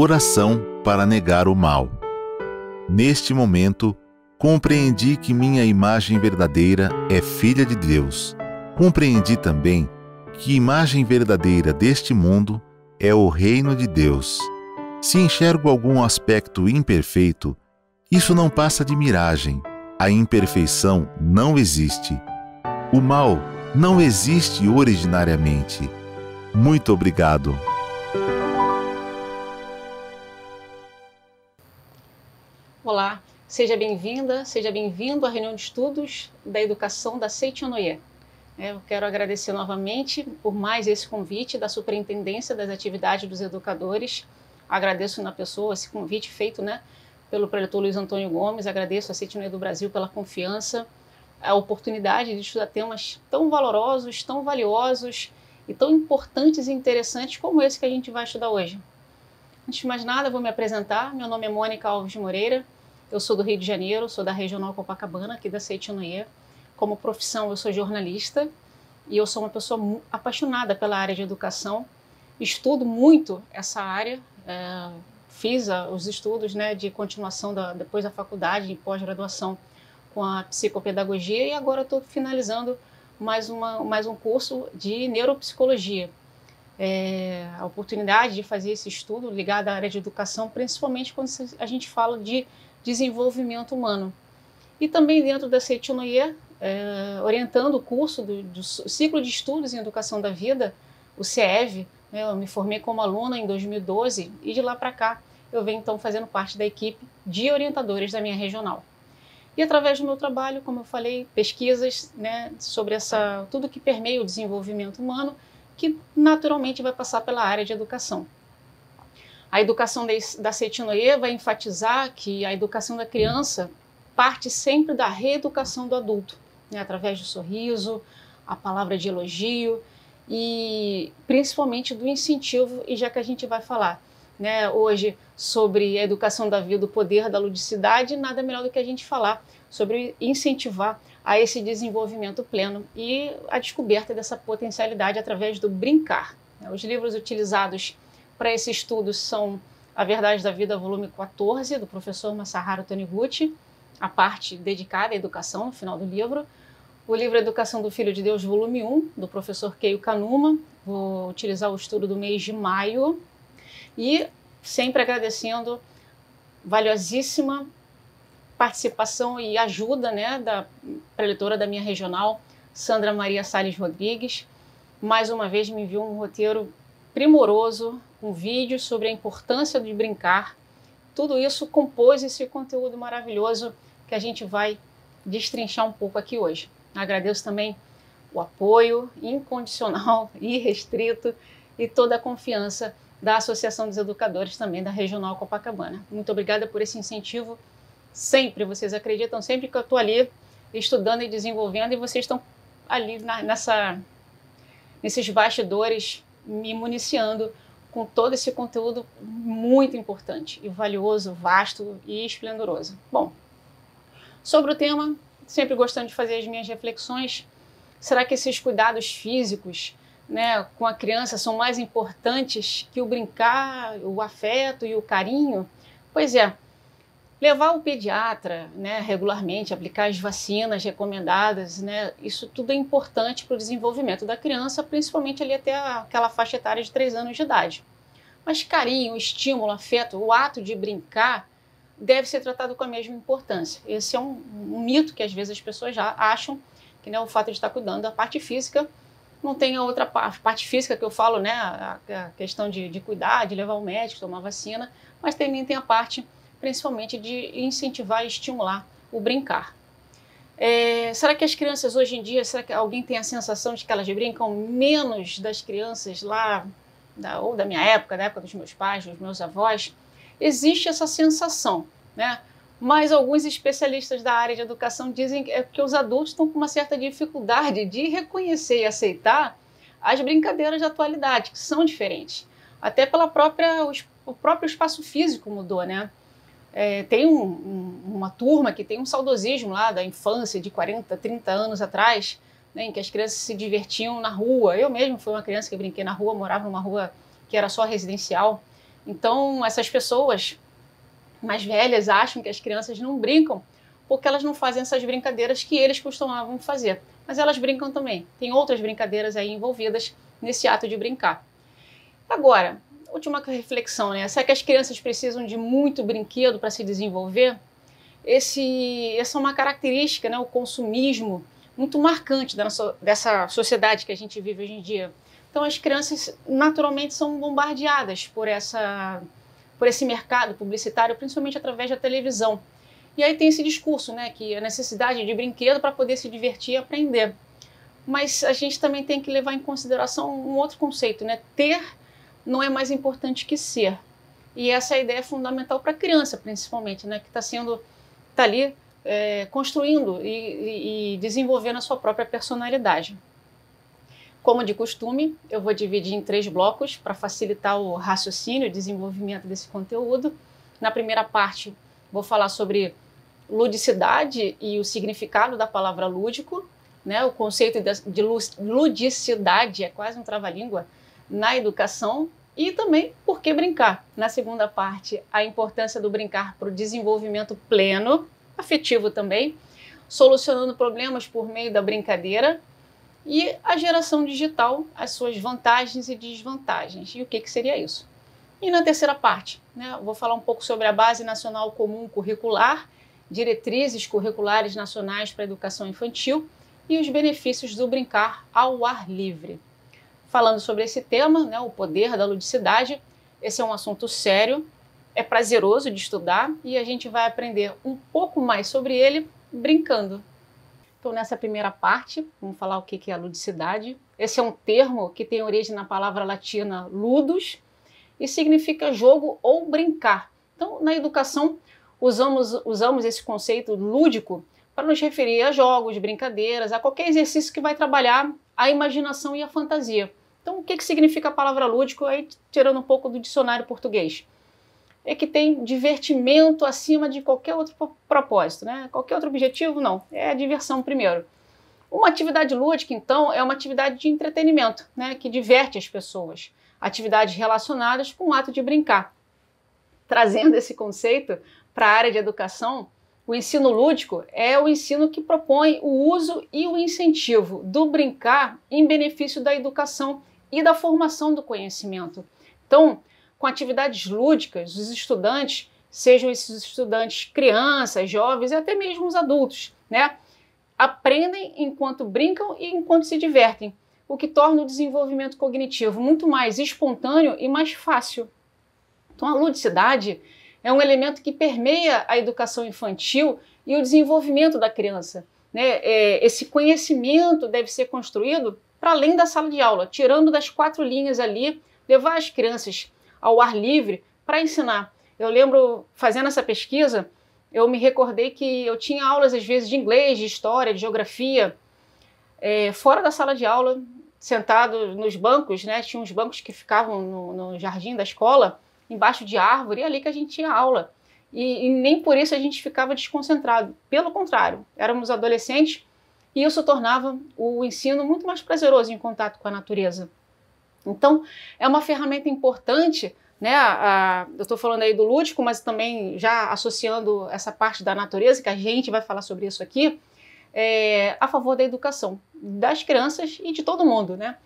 Oração para negar o mal. Neste momento, compreendi que minha imagem verdadeira é filha de Deus. Compreendi também que imagem verdadeira deste mundo é o reino de Deus. Se enxergo algum aspecto imperfeito, isso não passa de miragem. A imperfeição não existe. O mal não existe originariamente. Muito obrigado. Olá, seja bem-vinda, seja bem-vindo à reunião de estudos da educação da Seitonoye. É, eu quero agradecer novamente por mais esse convite da Superintendência das Atividades dos Educadores. Agradeço na pessoa esse convite feito né, pelo preletor Luiz Antônio Gomes, agradeço a Seitonoye do Brasil pela confiança, a oportunidade de estudar temas tão valorosos, tão valiosos e tão importantes e interessantes como esse que a gente vai estudar hoje. Antes de mais nada, vou me apresentar. Meu nome é Mônica Alves Moreira, eu sou do Rio de Janeiro, sou da Regional Copacabana, aqui da Seitinoye. Como profissão, eu sou jornalista e eu sou uma pessoa apaixonada pela área de educação. Estudo muito essa área, é, fiz a, ah, os estudos né, de continuação da, depois da faculdade, de pós-graduação com a psicopedagogia e agora estou finalizando mais, uma, mais um curso de neuropsicologia. É, a oportunidade de fazer esse estudo ligado à área de educação, principalmente quando a gente fala de desenvolvimento humano. E também dentro dessa etnoia, é, orientando o curso do, do, ciclo de estudos em educação da vida, o CEV, né, eu me formei como aluna em 2012 e de lá para cá eu venho então fazendo parte da equipe de orientadores da minha regional. E através do meu trabalho, como eu falei, pesquisas né, sobre essa, tudo que permeia o desenvolvimento humano, que naturalmente vai passar pela área de educação. A educação da Seitinoye vai enfatizar que a educação da criança parte sempre da reeducação do adulto, né, através do sorriso, a palavra de elogio e principalmente do incentivo, e já que a gente vai falar né, hoje sobre a educação da vida, o poder da ludicidade, nada melhor do que a gente falar sobre incentivar a esse desenvolvimento pleno e a descoberta dessa potencialidade através do brincar. Né. Os livros utilizados para esse estudo são A Verdade da Vida, volume 14, do professor Masaharu Taniguchi, a parte dedicada à educação, no final do livro. O livro é Educação do Filho de Deus, volume 1, do professor Keio Kanuma. Vou utilizar o estudo do mês de maio. E sempre agradecendo valiosíssima participação e ajuda né, da preletora da minha regional, Sandra Maria Salles Rodrigues. Mais uma vez me enviou um roteiro primoroso, um vídeo sobre a importância de brincar. Tudo isso compôs esse conteúdo maravilhoso que a gente vai destrinchar um pouco aqui hoje. Agradeço também o apoio incondicional e restrito e toda a confiança da Associação dos Educadores também da Regional Copacabana. Muito obrigada por esse incentivo. Sempre vocês acreditam, sempre que eu estou ali estudando e desenvolvendo e vocês estão ali na, nessa nesses bastidores me municiando com todo esse conteúdo muito importante e valioso, vasto e esplendoroso. Bom, sobre o tema, sempre gostando de fazer as minhas reflexões. Será que esses cuidados físicos né, com a criança são mais importantes que o brincar, o afeto e o carinho? Pois é, Levar o pediatra né, regularmente, aplicar as vacinas recomendadas, né, isso tudo é importante para o desenvolvimento da criança, principalmente ali até aquela faixa etária de 3 anos de idade. Mas carinho, estímulo, afeto, o ato de brincar deve ser tratado com a mesma importância. Esse é um, um mito que às vezes as pessoas já acham que né, o fato de estar cuidando da parte física não tem a outra parte, parte física que eu falo, né, a, a questão de, de, cuidar, de levar o médico, tomar vacina, mas também tem a parte principalmente de incentivar e estimular o brincar. É, será que as crianças hoje em dia, será que alguém tem a sensação de que elas brincam menos das crianças lá, da, ou da minha época, da época dos meus pais, dos meus avós? Existe essa sensação, né? Mas alguns especialistas da área de educação dizem que é os adultos estão com uma certa dificuldade de reconhecer e aceitar as brincadeiras da atualidade, que são diferentes. Até pela própria, o próprio espaço físico mudou, né? É, tem um, um, uma turma que tem um saudosismo lá da infância, de 40, 30 anos atrás, né, em que as crianças se divertiam na rua. Eu mesmo fui uma criança que brinquei na rua, morava numa rua que era só residencial. Então, essas pessoas mais velhas acham que as crianças não brincam porque elas não fazem essas brincadeiras que eles costumavam fazer. Mas elas brincam também. Tem outras brincadeiras aí envolvidas nesse ato de brincar. Agora, última reflexão, né? Será que as crianças precisam de muito brinquedo para se desenvolver? Esse, essa é uma característica, né? O consumismo muito marcante da nossa, dessa sociedade que a gente vive hoje em dia. Então as crianças naturalmente são bombardeadas por essa por esse mercado publicitário, principalmente através da televisão. E aí tem esse discurso, né, que a necessidade de brinquedo para poder se divertir e aprender. Mas a gente também tem que levar em consideração um outro conceito, né? Ter não é mais importante que ser. E essa ideia é fundamental para a criança, principalmente, né, que está sendo, está ali é, construindo e, e, e desenvolvendo a sua própria personalidade. Como de costume, eu vou dividir em três blocos para facilitar o raciocínio e desenvolvimento desse conteúdo. Na primeira parte, vou falar sobre ludicidade e o significado da palavra lúdico, né? O conceito de ludicidade é quase um trava-língua, na educação e também por que brincar. Na segunda parte, a importância do brincar para o desenvolvimento pleno, afetivo também, solucionando problemas por meio da brincadeira e a geração digital, as suas vantagens e desvantagens. E o que, que seria isso? E na terceira parte, né, vou falar um pouco sobre a Base Nacional Comum Curricular, diretrizes curriculares nacionais para a educação infantil e os benefícios do brincar ao ar livre falando sobre esse tema, né, o poder da ludicidade. Esse é um assunto sério, é prazeroso de estudar e a gente vai aprender um pouco mais sobre ele brincando. Então, nessa primeira parte, vamos falar o que é a ludicidade. Esse é um termo que tem origem na palavra latina ludus e significa jogo ou brincar. Então, na educação, usamos, usamos esse conceito lúdico para nos referir a jogos, brincadeiras, a qualquer exercício que vai trabalhar a imaginação e a fantasia. Então, o que, que significa a palavra lúdico? Aí, tirando um pouco do dicionário português. É que tem divertimento acima de qualquer outro propósito, né? Qualquer outro objetivo, não. É a diversão primeiro. Uma atividade lúdica, então, é uma atividade de entretenimento, né? Que diverte as pessoas. Atividades relacionadas com o ato de brincar. Trazendo esse conceito para a área de educação, o ensino lúdico é o ensino que propõe o uso e o incentivo do brincar em benefício da educação e da formação do conhecimento. Então, com atividades lúdicas, os estudantes, sejam esses estudantes crianças, jovens e até mesmo os adultos, né, aprendem enquanto brincam e enquanto se divertem, o que torna o desenvolvimento cognitivo muito mais espontâneo e mais fácil. Então, a ludicidade é um elemento que permeia a educação infantil e o desenvolvimento da criança. Né? É, esse conhecimento deve ser construído para além da sala de aula, tirando das quatro linhas ali, levar as crianças ao ar livre para ensinar. Eu lembro, fazendo essa pesquisa, eu me recordei que eu tinha aulas, às vezes, de inglês, de história, de geografia, é, fora da sala de aula, sentado nos bancos, né? Tinha uns bancos que ficavam no, no jardim da escola, embaixo de árvore, e ali que a gente tinha aula. E, e nem por isso a gente ficava desconcentrado. Pelo contrário, éramos adolescentes e isso tornava o ensino muito mais prazeroso em contato com a natureza. Então, é uma ferramenta importante, né? A, a, eu estou falando aí do lúdico, mas também já associando essa parte da natureza, que a gente vai falar sobre isso aqui, é, a favor da educação das crianças e de todo mundo, né?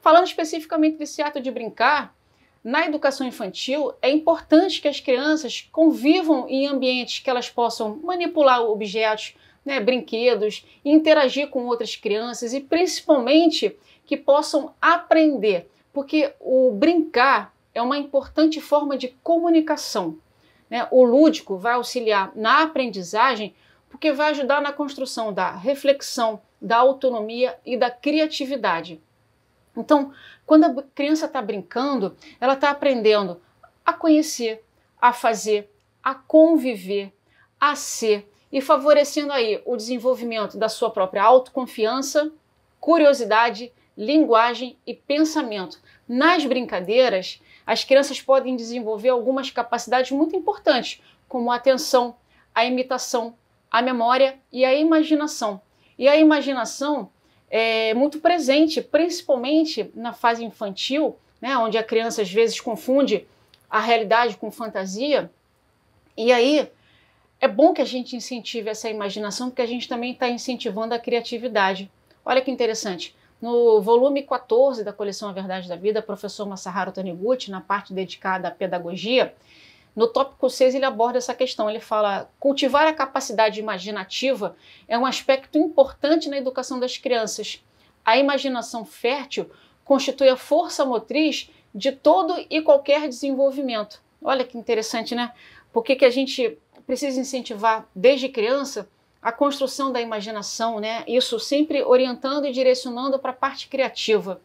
Falando especificamente desse ato de brincar, na educação infantil, é importante que as crianças convivam em ambientes que elas possam manipular objetos, né, brinquedos, interagir com outras crianças e principalmente que possam aprender, porque o brincar é uma importante forma de comunicação. Né? O lúdico vai auxiliar na aprendizagem porque vai ajudar na construção da reflexão, da autonomia e da criatividade. Então, quando a criança está brincando, ela está aprendendo a conhecer, a fazer, a conviver, a ser e favorecendo aí o desenvolvimento da sua própria autoconfiança, curiosidade, linguagem e pensamento. Nas brincadeiras, as crianças podem desenvolver algumas capacidades muito importantes, como a atenção, a imitação, a memória e a imaginação. E a imaginação é, muito presente, principalmente na fase infantil, né, onde a criança às vezes confunde a realidade com fantasia. E aí é bom que a gente incentive essa imaginação, porque a gente também está incentivando a criatividade. Olha que interessante. No volume 14 da coleção A Verdade da Vida, o professor Masaharu Taniguchi, na parte dedicada à pedagogia, no tópico 6, ele aborda essa questão. Ele fala: cultivar a capacidade imaginativa é um aspecto importante na educação das crianças. A imaginação fértil constitui a força motriz de todo e qualquer desenvolvimento. Olha que interessante, né? Porque que a gente precisa incentivar desde criança a construção da imaginação, né? Isso sempre orientando e direcionando para a parte criativa.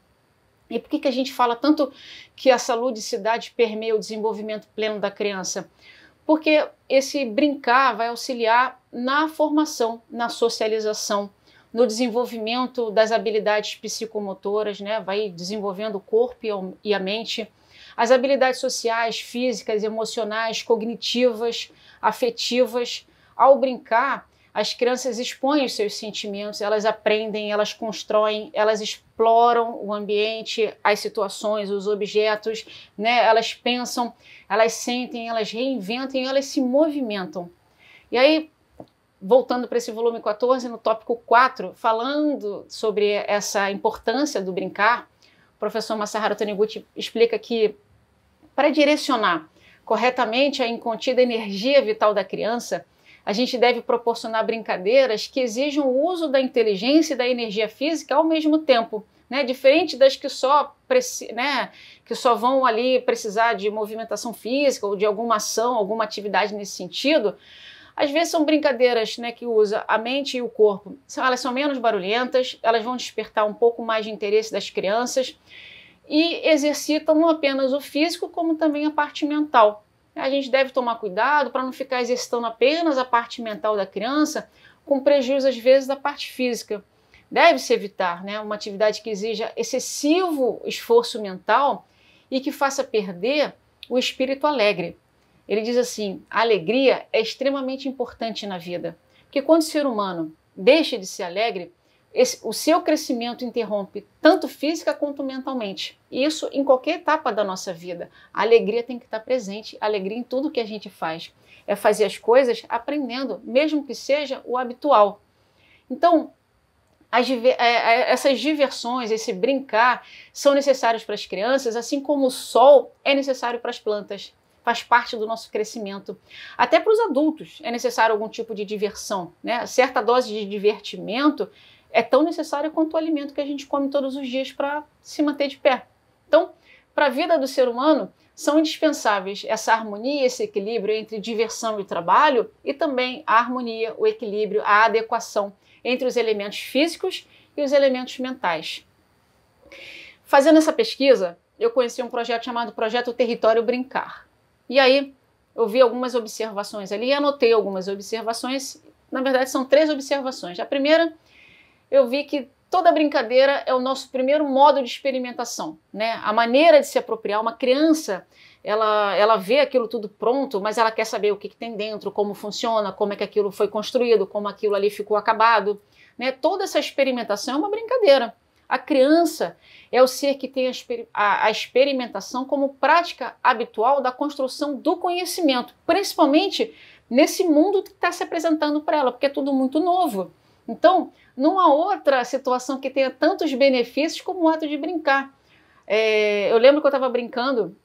E por que, que a gente fala tanto que essa ludicidade permeia o desenvolvimento pleno da criança? Porque esse brincar vai auxiliar na formação, na socialização, no desenvolvimento das habilidades psicomotoras, né? vai desenvolvendo o corpo e a mente, as habilidades sociais, físicas, emocionais, cognitivas, afetivas. Ao brincar, as crianças expõem os seus sentimentos, elas aprendem, elas constroem, elas exploram o ambiente, as situações, os objetos, né? Elas pensam, elas sentem, elas reinventam, elas se movimentam. E aí, voltando para esse volume 14, no tópico 4, falando sobre essa importância do brincar, o professor Masaharu Taniguchi explica que para direcionar corretamente a incontida energia vital da criança, a gente deve proporcionar brincadeiras que exijam o uso da inteligência e da energia física ao mesmo tempo. Né, diferente das que só, né, que só vão ali precisar de movimentação física ou de alguma ação, alguma atividade nesse sentido, às vezes são brincadeiras né, que usa a mente e o corpo. Elas são menos barulhentas, elas vão despertar um pouco mais de interesse das crianças e exercitam não apenas o físico, como também a parte mental a gente deve tomar cuidado para não ficar exercitando apenas a parte mental da criança, com prejuízo às vezes da parte física. Deve-se evitar né, uma atividade que exija excessivo esforço mental e que faça perder o espírito alegre. Ele diz assim: a alegria é extremamente importante na vida, porque quando o ser humano deixa de ser alegre, esse, o seu crescimento interrompe tanto física quanto mentalmente. Isso em qualquer etapa da nossa vida. A alegria tem que estar presente, alegria em tudo que a gente faz. É fazer as coisas aprendendo, mesmo que seja o habitual. Então, as, é, é, essas diversões, esse brincar, são necessários para as crianças, assim como o sol é necessário para as plantas. Faz parte do nosso crescimento. Até para os adultos é necessário algum tipo de diversão, né? Certa dose de divertimento é tão necessária quanto o alimento que a gente come todos os dias para se manter de pé. Então, para a vida do ser humano, são indispensáveis essa harmonia, esse equilíbrio entre diversão e trabalho e também a harmonia, o equilíbrio, a adequação entre os elementos físicos e os elementos mentais. Fazendo essa pesquisa, eu conheci um projeto chamado Projeto Território Brincar. E aí eu vi algumas observações ali, anotei algumas observações. Na verdade, são três observações. A primeira eu vi que toda brincadeira é o nosso primeiro modo de experimentação, né? A maneira de se apropriar. Uma criança, ela, ela vê aquilo tudo pronto, mas ela quer saber o que, que tem dentro, como funciona, como é que aquilo foi construído, como aquilo ali ficou acabado, né? Toda essa experimentação é uma brincadeira. A criança é o ser que tem a, a, a experimentação como prática habitual da construção do conhecimento, principalmente nesse mundo que está se apresentando para ela, porque é tudo muito novo. Então, não há outra situação que tenha tantos benefícios como o ato de brincar. É, eu lembro que eu estava brincando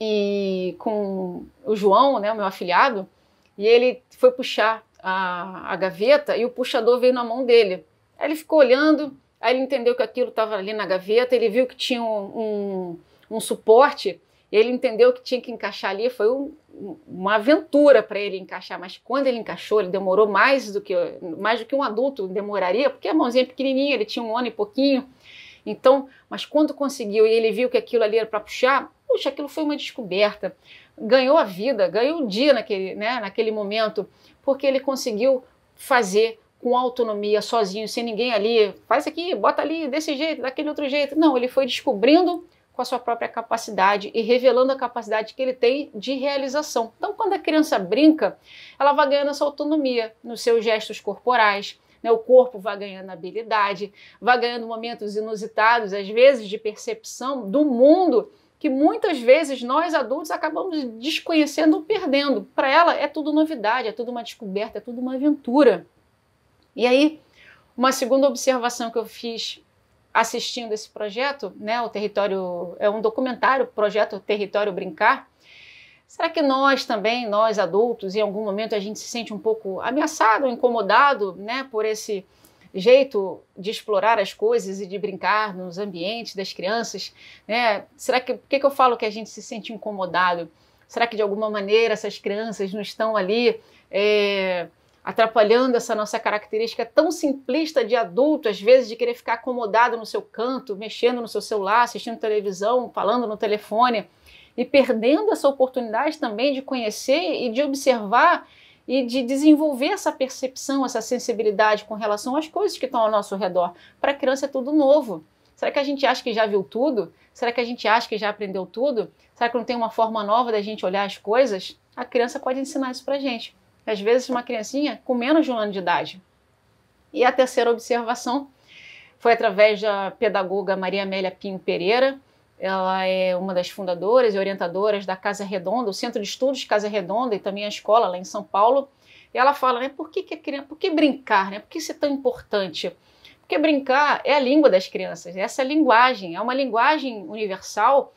e com o João, né, o meu afilhado, e ele foi puxar a, a gaveta e o puxador veio na mão dele. Aí ele ficou olhando, aí ele entendeu que aquilo estava ali na gaveta, ele viu que tinha um, um, um suporte, ele entendeu que tinha que encaixar ali, foi um, uma aventura para ele encaixar, mas quando ele encaixou, ele demorou mais do que mais do que um adulto demoraria, porque a mãozinha é pequenininha, ele tinha um ano e pouquinho. Então, mas quando conseguiu e ele viu que aquilo ali era para puxar, puxa, aquilo foi uma descoberta. Ganhou a vida, ganhou um dia naquele, né, naquele momento, porque ele conseguiu fazer com autonomia, sozinho, sem ninguém ali. Faz aqui, bota ali, desse jeito, daquele outro jeito. Não, ele foi descobrindo com a sua própria capacidade e revelando a capacidade que ele tem de realização. Então, quando a criança brinca, ela vai ganhando essa autonomia nos seus gestos corporais, né? o corpo vai ganhando habilidade, vai ganhando momentos inusitados, às vezes de percepção do mundo que muitas vezes nós adultos acabamos desconhecendo ou perdendo. Para ela é tudo novidade, é tudo uma descoberta, é tudo uma aventura. E aí, uma segunda observação que eu fiz assistindo esse projeto, né, o território é um documentário, o projeto Território Brincar. Será que nós também, nós adultos, em algum momento a gente se sente um pouco ameaçado, incomodado, né, por esse jeito de explorar as coisas e de brincar nos ambientes das crianças, né? Será que por que, que eu falo que a gente se sente incomodado? Será que de alguma maneira essas crianças não estão ali é, atrapalhando essa nossa característica tão simplista de adulto, às vezes, de querer ficar acomodado no seu canto, mexendo no seu celular, assistindo televisão, falando no telefone e perdendo essa oportunidade também de conhecer e de observar e de desenvolver essa percepção, essa sensibilidade com relação às coisas que estão ao nosso redor. Para a criança é tudo novo. Será que a gente acha que já viu tudo? Será que a gente acha que já aprendeu tudo? Será que não tem uma forma nova da gente olhar as coisas? A criança pode ensinar isso para gente às vezes uma criancinha com menos de um ano de idade. E a terceira observação foi através da pedagoga Maria Amélia Pinho Pereira. Ela é uma das fundadoras e orientadoras da Casa Redonda, o Centro de Estudos Casa Redonda e também a escola lá em São Paulo. E ela fala, né, por que, que criança, por que brincar, né? Por que isso é tão importante? Porque brincar é a língua das crianças, é essa é a linguagem, é uma linguagem universal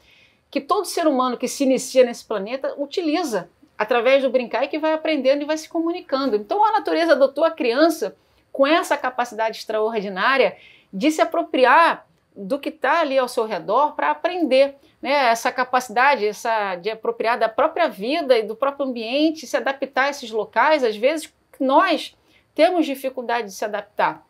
que todo ser humano que se inicia nesse planeta utiliza através do brincar, é que vai aprendendo e vai se comunicando. Então a natureza adotou a criança com essa capacidade extraordinária de se apropriar do que está ali ao seu redor para aprender. Né? Essa capacidade essa de apropriar da própria vida e do próprio ambiente, se adaptar a esses locais, às vezes nós temos dificuldade de se adaptar.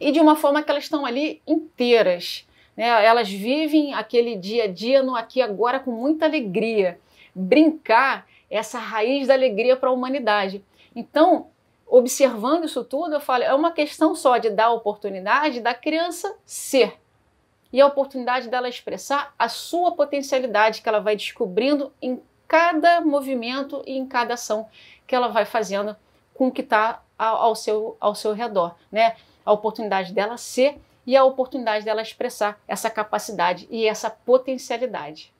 E de uma forma que elas estão ali inteiras. Né? Elas vivem aquele dia a dia no aqui e agora com muita alegria. Brincar essa raiz da alegria para a humanidade. Então, observando isso tudo, eu falo, é uma questão só de dar a oportunidade da criança ser e a oportunidade dela expressar a sua potencialidade que ela vai descobrindo em cada movimento e em cada ação que ela vai fazendo com o que está ao seu, ao seu redor, né? A oportunidade dela ser e a oportunidade dela expressar essa capacidade e essa potencialidade.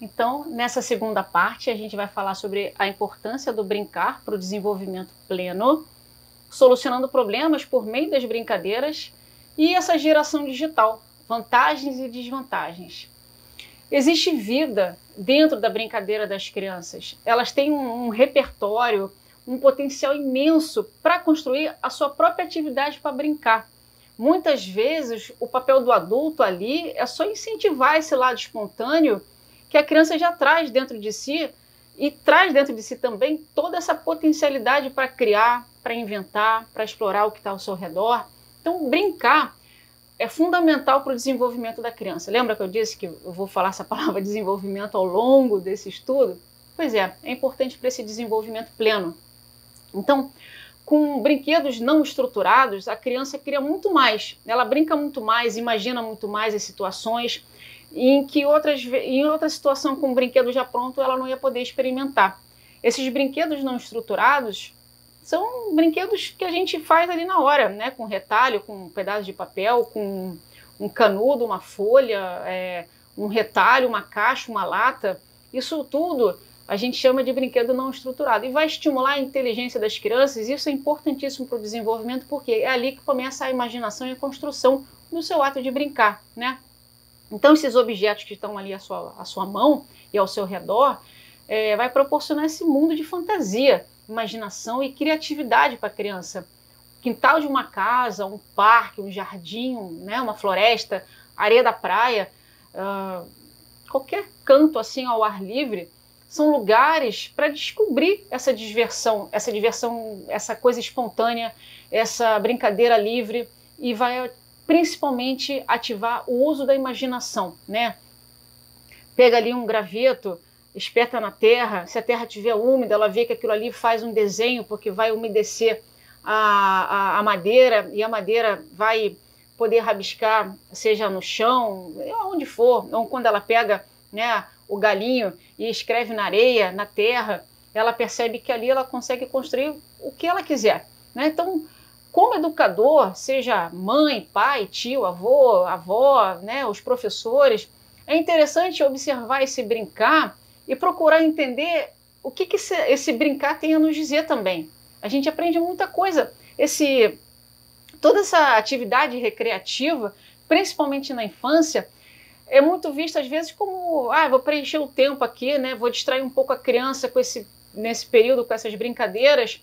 Então, nessa segunda parte, a gente vai falar sobre a importância do brincar para o desenvolvimento pleno, solucionando problemas por meio das brincadeiras e essa geração digital, vantagens e desvantagens. Existe vida dentro da brincadeira das crianças. Elas têm um, um repertório, um potencial imenso para construir a sua própria atividade para brincar. Muitas vezes, o papel do adulto ali é só incentivar esse lado espontâneo que a criança já traz dentro de si e traz dentro de si também toda essa potencialidade para criar, para inventar, para explorar o que está ao seu redor. Então, brincar é fundamental para o desenvolvimento da criança. Lembra que eu disse que eu vou falar essa palavra desenvolvimento ao longo desse estudo? Pois é, é importante para esse desenvolvimento pleno. Então, com brinquedos não estruturados, a criança cria muito mais. Ela brinca muito mais, imagina muito mais as situações, em que outras, em outra situação com um brinquedo já pronto ela não ia poder experimentar. Esses brinquedos não estruturados são brinquedos que a gente faz ali na hora, né? com retalho, com um pedaço de papel, com um canudo, uma folha, é, um retalho, uma caixa, uma lata. Isso tudo a gente chama de brinquedo não estruturado e vai estimular a inteligência das crianças. Isso é importantíssimo para o desenvolvimento porque é ali que começa a imaginação e a construção do seu ato de brincar, né? Então, esses objetos que estão ali à sua, à sua mão e ao seu redor é, vai proporcionar esse mundo de fantasia, imaginação e criatividade para a criança. O quintal de uma casa, um parque, um jardim, né, uma floresta, areia da praia, uh, qualquer canto assim ao ar livre, são lugares para descobrir essa diversão, essa diversão, essa coisa espontânea, essa brincadeira livre e vai principalmente ativar o uso da imaginação, né? Pega ali um graveto, espeta na terra, se a terra estiver úmida, ela vê que aquilo ali faz um desenho, porque vai umedecer a, a, a madeira e a madeira vai poder rabiscar, seja no chão, é onde for, ou então, quando ela pega né, o galinho e escreve na areia, na terra, ela percebe que ali ela consegue construir o que ela quiser. Né? Então, como educador, seja mãe, pai, tio, avô, avó, né, os professores, é interessante observar esse brincar e procurar entender o que, que esse, esse brincar tem a nos dizer também. A gente aprende muita coisa. Esse, toda essa atividade recreativa, principalmente na infância, é muito vista às vezes como, ah, vou preencher o tempo aqui, né? Vou distrair um pouco a criança com esse nesse período com essas brincadeiras,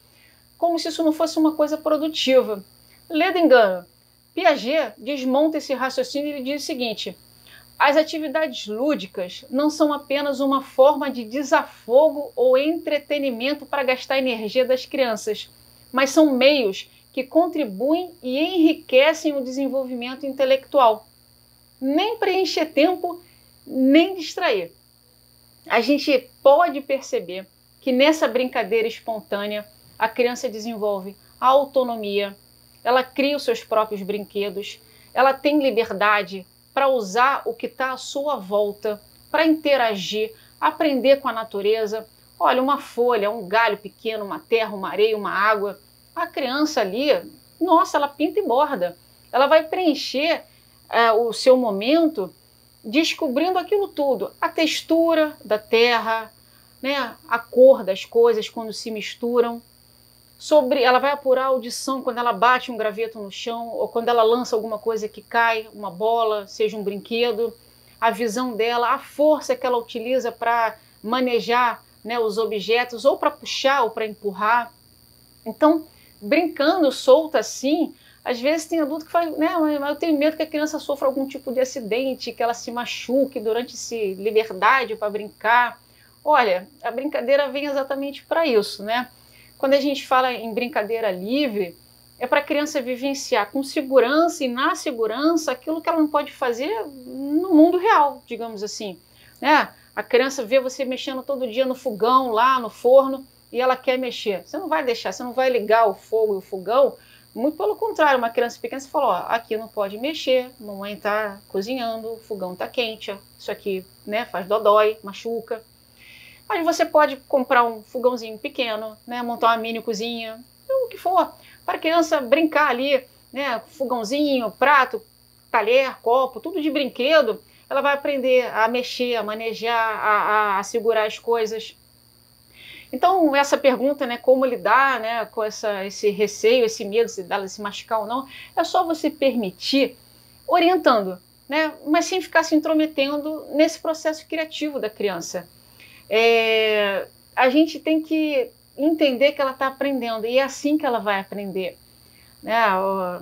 como se isso não fosse uma coisa produtiva. Lendo engano, Piaget desmonta esse raciocínio e diz o seguinte: as atividades lúdicas não são apenas uma forma de desafogo ou entretenimento para gastar a energia das crianças, mas são meios que contribuem e enriquecem o desenvolvimento intelectual. Nem preencher tempo, nem distrair. A gente pode perceber que nessa brincadeira espontânea a criança desenvolve a autonomia, ela cria os seus próprios brinquedos, ela tem liberdade para usar o que está à sua volta, para interagir, aprender com a natureza. Olha, uma folha, um galho pequeno, uma terra, uma areia, uma água. A criança ali, nossa, ela pinta e borda. Ela vai preencher é, o seu momento descobrindo aquilo tudo, a textura da terra, né, a cor das coisas quando se misturam sobre ela vai apurar a audição quando ela bate um graveto no chão ou quando ela lança alguma coisa que cai, uma bola, seja um brinquedo, a visão dela, a força que ela utiliza para manejar né, os objetos ou para puxar ou para empurrar. Então, brincando solta assim, às vezes tem adulto que fala, né, eu tenho medo que a criança sofra algum tipo de acidente, que ela se machuque durante esse liberdade para brincar. Olha, a brincadeira vem exatamente para isso, né? Quando a gente fala em brincadeira livre, é para a criança vivenciar com segurança e na segurança aquilo que ela não pode fazer no mundo real, digamos assim. Né? A criança vê você mexendo todo dia no fogão, lá no forno, e ela quer mexer. Você não vai deixar, você não vai ligar o fogo e o fogão. Muito pelo contrário, uma criança pequena você fala: ó, aqui não pode mexer, mamãe está cozinhando, o fogão está quente, ó, isso aqui né, faz dodói, machuca. Mas você pode comprar um fogãozinho pequeno, né, montar uma mini cozinha, o que for, para a criança brincar ali, né, fogãozinho, prato, talher, copo, tudo de brinquedo. Ela vai aprender a mexer, a manejar, a, a, a segurar as coisas. Então, essa pergunta, né, como lidar né, com essa, esse receio, esse medo se dela se machucar ou não, é só você permitir, orientando, né, mas sem ficar se intrometendo nesse processo criativo da criança é, a gente tem que entender que ela está aprendendo e é assim que ela vai aprender. Né? O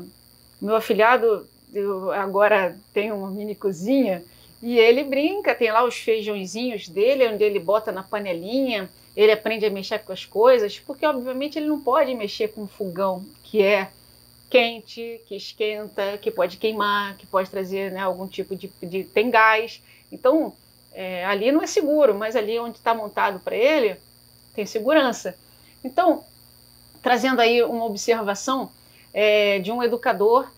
meu afilhado eu agora tem uma mini cozinha e ele brinca, tem lá os feijãozinhos dele, onde ele bota na panelinha, ele aprende a mexer com as coisas, porque obviamente ele não pode mexer com o fogão que é quente, que esquenta, que pode queimar, que pode trazer né, algum tipo de, de. tem gás. Então, é, ali não é seguro, mas ali onde está montado para ele, tem segurança. Então, trazendo aí uma observação é, de um educador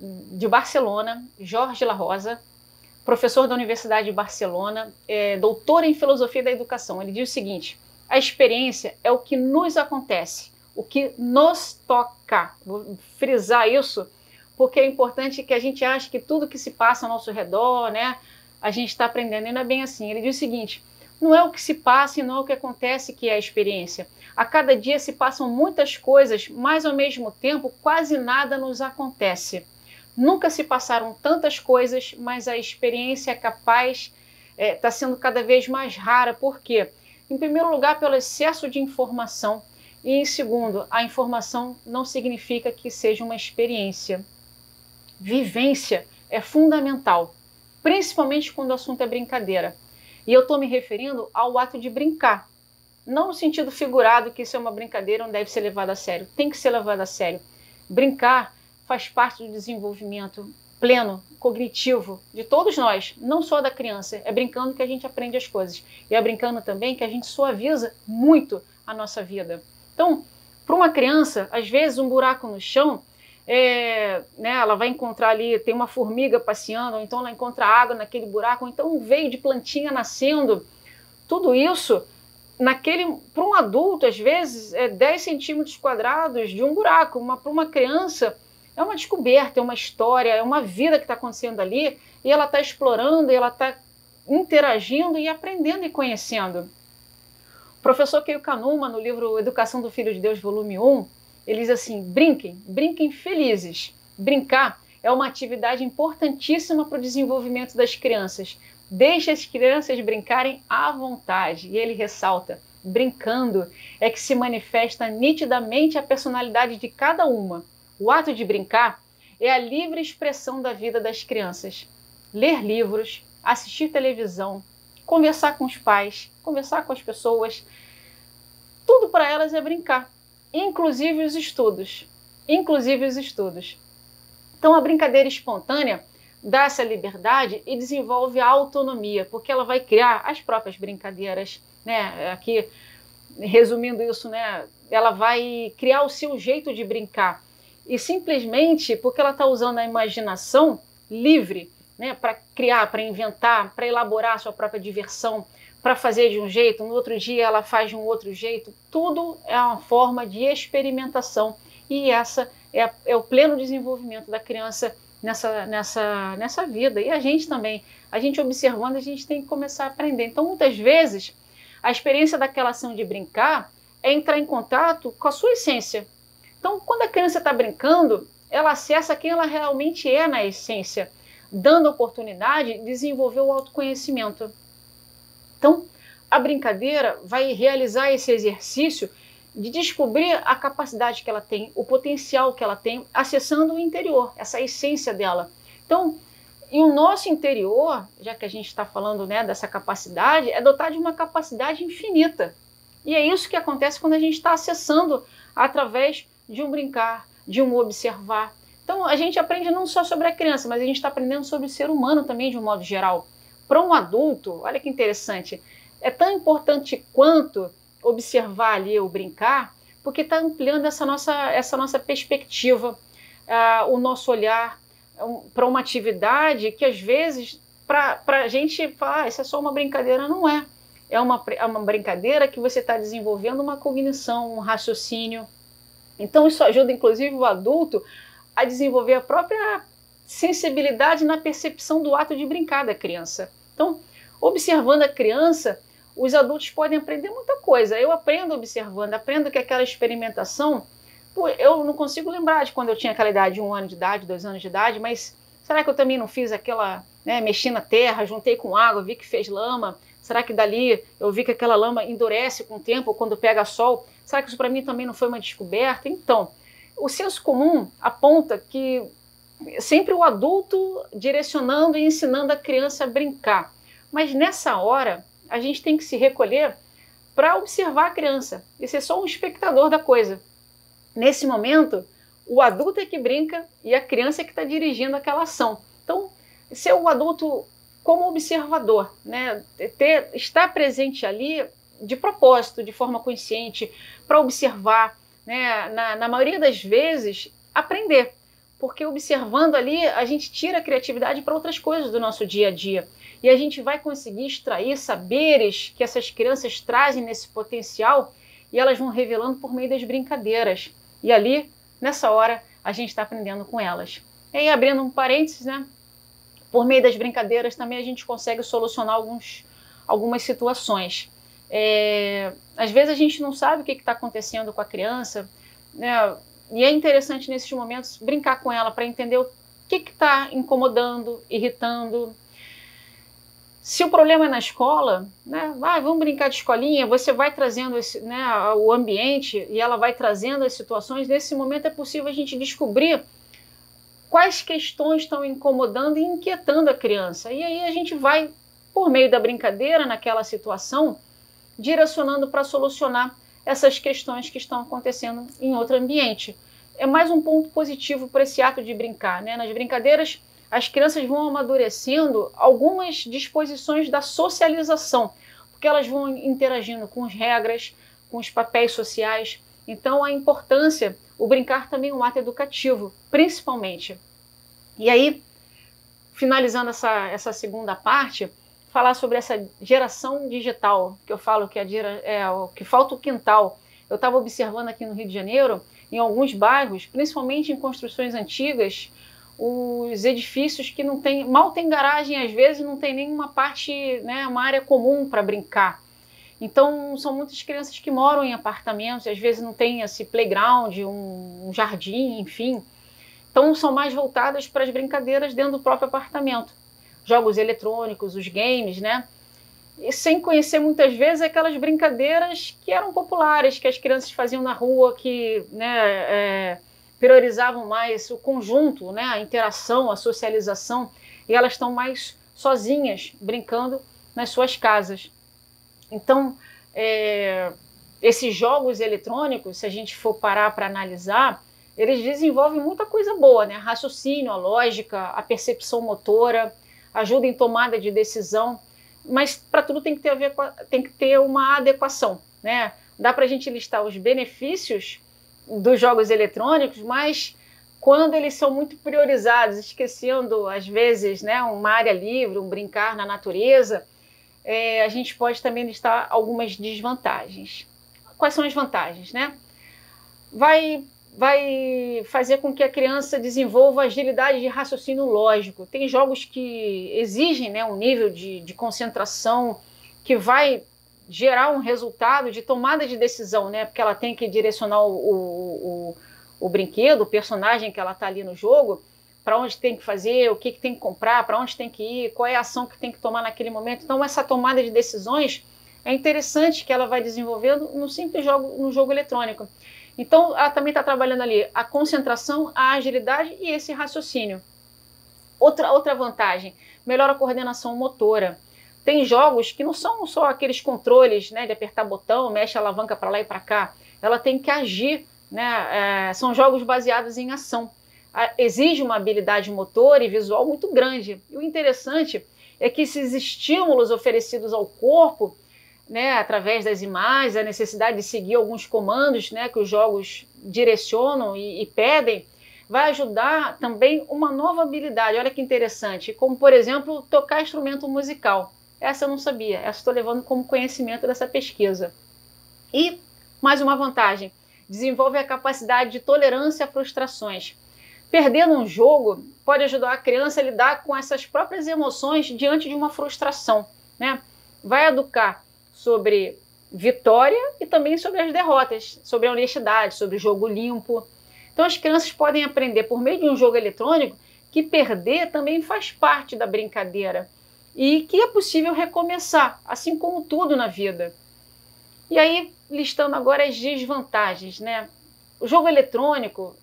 de Barcelona, Jorge La Rosa, professor da Universidade de Barcelona, é, doutor em filosofia da educação. Ele diz o seguinte: a experiência é o que nos acontece, o que nos toca. Vou frisar isso porque é importante que a gente ache que tudo que se passa ao nosso redor, né, a gente está aprendendo. E não é bem assim. Ele diz o seguinte: não é o que se passa e não é o que acontece que é a experiência. A cada dia se passam muitas coisas, mas ao mesmo tempo quase nada nos acontece. Nunca se passaram tantas coisas, mas a experiência é capaz está eh, é, sendo cada vez mais rara. Por quê? Em primeiro lugar, pelo excesso de informação. E em segundo, a informação não significa que seja uma experiência. Vivência é fundamental principalmente quando o assunto é brincadeira. E eu estou me referindo ao ato de brincar. Não no sentido figurado que isso é uma brincadeira, não deve ser levado a sério. Tem que ser levado a sério. Brincar faz parte do desenvolvimento pleno, cognitivo, de todos nós, não só da criança. É brincando que a gente aprende as coisas. E é brincando também que a gente suaviza muito a nossa vida. Então, para uma criança, às vezes um buraco no chão é, né, ela vai encontrar ali, tem uma formiga passeando, ou então ela encontra água naquele buraco, ou então um veio de plantinha nascendo. Tudo isso, naquele para um adulto, às vezes, é 10 centímetros quadrados de um buraco, mas para uma criança, é uma descoberta, é uma história, é uma vida que está acontecendo ali, e ela está explorando, e ela está interagindo e aprendendo e conhecendo. O professor Keio Kanuma, no livro Educação do Filho de Deus, volume 1, ele diz assim: brinquem, brinquem felizes. Brincar é uma atividade importantíssima para o desenvolvimento das crianças. Deixe as crianças brincarem à vontade. E ele ressalta: brincando é que se manifesta nitidamente a personalidade de cada uma. O ato de brincar é a livre expressão da vida das crianças. Ler livros, assistir televisão, conversar com os pais, conversar com as pessoas, tudo para elas é brincar inclusive os estudos. Inclusive os estudos. Então, a brincadeira espontânea dá essa liberdade e desenvolve a autonomia, porque ela vai criar as próprias brincadeiras, né? Aqui, resumindo isso, né? Ela vai criar o seu jeito de brincar e simplesmente porque ela está usando a imaginação livre né, para criar, para inventar, para elaborar a sua própria diversão, para fazer de um jeito, no outro dia ela faz de um outro jeito. Tudo é uma forma de experimentação e essa é, é o pleno desenvolvimento da criança nessa, nessa, nessa vida. E a gente também, a gente observando, a gente tem que começar a aprender. Então, muitas vezes, a experiência daquela ação de brincar é entrar em contato com a sua essência. Então, quando a criança está brincando, ela acessa quem ela realmente é na essência dando oportunidade, desenvolver o autoconhecimento. Então, a brincadeira vai realizar esse exercício de descobrir a capacidade que ela tem, o potencial que ela tem, acessando o interior, essa essência dela. Então, e o nosso interior, já que a gente está falando né, dessa capacidade, é dotado de uma capacidade infinita. E é isso que acontece quando a gente está acessando através de um brincar, de um observar, então a gente aprende não só sobre a criança, mas a gente está aprendendo sobre o ser humano também de um modo geral. Para um adulto, olha que interessante, é tão importante quanto observar ali o brincar, porque está ampliando essa nossa, essa nossa perspectiva, uh, o nosso olhar um, para uma atividade que às vezes para a gente falar, ah, isso é só uma brincadeira, não é. É uma, é uma brincadeira que você está desenvolvendo uma cognição, um raciocínio. Então, isso ajuda inclusive o adulto a desenvolver a própria sensibilidade na percepção do ato de brincar da criança. Então, observando a criança, os adultos podem aprender muita coisa. Eu aprendo observando, aprendo que aquela experimentação, eu não consigo lembrar de quando eu tinha aquela idade, um ano de idade, dois anos de idade, mas será que eu também não fiz aquela, né, mexi na terra, juntei com água, vi que fez lama? Será que dali eu vi que aquela lama endurece com o tempo quando pega sol? Será que isso para mim também não foi uma descoberta? Então, o senso comum aponta que sempre o adulto direcionando e ensinando a criança a brincar. Mas nessa hora, a gente tem que se recolher para observar a criança e ser só um espectador da coisa. Nesse momento, o adulto é que brinca e a criança é que está dirigindo aquela ação. Então, ser o adulto como observador, né? Ter, estar presente ali de propósito, de forma consciente, para observar, né, na, na maioria das vezes, aprender. Porque observando ali, a gente tira a criatividade para outras coisas do nosso dia a dia. E a gente vai conseguir extrair saberes que essas crianças trazem nesse potencial e elas vão revelando por meio das brincadeiras. E ali, nessa hora, a gente está aprendendo com elas. E aí, abrindo um parênteses, né? Por meio das brincadeiras também a gente consegue solucionar alguns, algumas situações. É, às vezes a gente não sabe o que está acontecendo com a criança, né? E é interessante nesses momentos brincar com ela para entender o que está incomodando, irritando. Se o problema é na escola, né? Vai, vamos brincar de escolinha. Você vai trazendo esse, né, o ambiente e ela vai trazendo as situações. Nesse momento é possível a gente descobrir quais questões estão incomodando e inquietando a criança. E aí a gente vai, por meio da brincadeira naquela situação, direcionando para solucionar essas questões que estão acontecendo em outro ambiente. É mais um ponto positivo para esse ato de brincar. Né? Nas brincadeiras, as crianças vão amadurecendo algumas disposições da socialização, porque elas vão interagindo com as regras, com os papéis sociais. Então, a importância, o brincar também é um ato educativo, principalmente. E aí, finalizando essa, essa segunda parte, falar sobre essa geração digital, que eu falo que, é, é que falta o quintal. Eu estava observando aqui no Rio de Janeiro, em alguns bairros, principalmente em construções antigas, os edifícios que não tem, mal tem garagem, às vezes não tem nenhuma parte, né, uma área comum para brincar. Então, são muitas crianças que moram em apartamentos, às vezes não tem esse playground, um, um jardim, enfim. Então, são mais voltadas para as brincadeiras dentro do próprio apartamento jogos eletrônicos, os games, né? E sem conhecer muitas vezes aquelas brincadeiras que eram populares, que as crianças faziam na rua, que né, é, priorizavam mais o conjunto, né, a interação, a socialização, e elas estão mais sozinhas brincando nas suas casas. Então, é, esses jogos eletrônicos, se a gente for parar para analisar, eles desenvolvem muita coisa boa, né? Raciocínio, a lógica, a percepção motora, ajuda em tomada de decisão, mas para tudo tem que ter, a ver a, tem que ter uma adequação. Né? Dá para a gente listar os benefícios dos jogos eletrônicos, mas quando eles são muito priorizados, esquecendo às vezes né, uma área livre, um brincar na natureza, é, a gente pode também listar algumas desvantagens. Quais são as vantagens? Né? Vai vai fazer com que a criança desenvolva agilidade de raciocínio lógico. Tem jogos que exigem né, um nível de, de concentração que vai gerar um resultado de tomada de decisão, né? Porque ela tem que direcionar o, o, o, o brinquedo, o personagem que ela está ali no jogo, para onde tem que fazer, o que, que tem que comprar, para onde tem que ir, qual é a ação que tem que tomar naquele momento. Então, essa tomada de decisões é interessante que ela vai desenvolvendo no simples jogo, no jogo eletrônico. Então, ela também está trabalhando ali a concentração, a agilidade e esse raciocínio. Outra, outra vantagem, melhora a coordenação motora. Tem jogos que não são só aqueles controles né, de apertar botão, mexe a alavanca para lá e para cá. Ela tem que agir, né, é, são jogos baseados em ação. A, exige uma habilidade motor e visual muito grande. E o interessante é que esses estímulos oferecidos ao corpo né, através das imagens, a necessidade de seguir alguns comandos né, que os jogos direcionam e, e pedem, vai ajudar também uma nova habilidade. Olha que interessante, como por exemplo tocar instrumento musical. Essa eu não sabia, essa estou levando como conhecimento dessa pesquisa. E mais uma vantagem: desenvolve a capacidade de tolerância a frustrações. Perder um jogo pode ajudar a criança a lidar com essas próprias emoções diante de uma frustração, né? Vai educar sobre vitória e também sobre as derrotas, sobre a honestidade, sobre o jogo limpo. Então as crianças podem aprender por meio de um jogo eletrônico que perder também faz parte da brincadeira e que é possível recomeçar, assim como tudo na vida. E aí listando agora as desvantagens, né? O jogo eletrônico